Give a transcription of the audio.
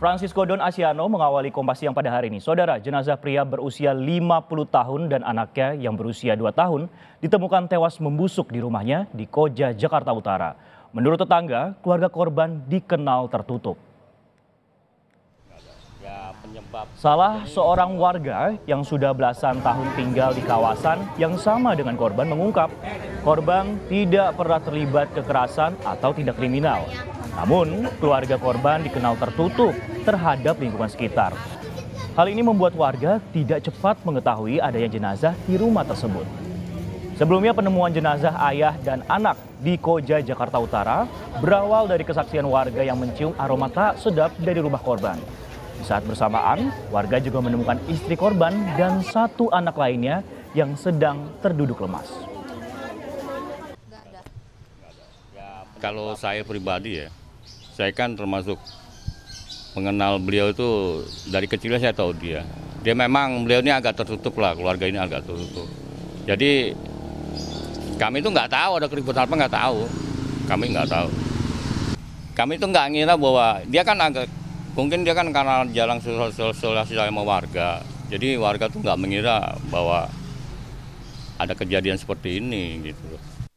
Francisco Don Asiano mengawali kompas yang pada hari ini. Saudara, jenazah pria berusia 50 tahun dan anaknya yang berusia 2 tahun ditemukan tewas membusuk di rumahnya di Koja, Jakarta Utara. Menurut tetangga, keluarga korban dikenal tertutup. Salah seorang warga yang sudah belasan tahun tinggal di kawasan yang sama dengan korban mengungkap, korban tidak pernah terlibat kekerasan atau tindak kriminal. Namun, keluarga korban dikenal tertutup terhadap lingkungan sekitar. Hal ini membuat warga tidak cepat mengetahui adanya jenazah di rumah tersebut. Sebelumnya penemuan jenazah ayah dan anak di Koja, Jakarta Utara berawal dari kesaksian warga yang mencium aroma tak sedap dari rumah korban. Di saat bersamaan, warga juga menemukan istri korban dan satu anak lainnya yang sedang terduduk lemas. Kalau saya pribadi ya, saya kan termasuk mengenal beliau itu dari kecilnya saya tahu dia. Dia memang beliau ini agak tertutup lah, keluarga ini agak tertutup. Jadi kami itu nggak tahu ada keributan apa nggak tahu, kami nggak tahu. Kami itu nggak ngira bahwa dia kan agak mungkin dia kan karena jalan sosialisasi sama warga, jadi warga tuh nggak mengira bahwa ada kejadian seperti ini gitu.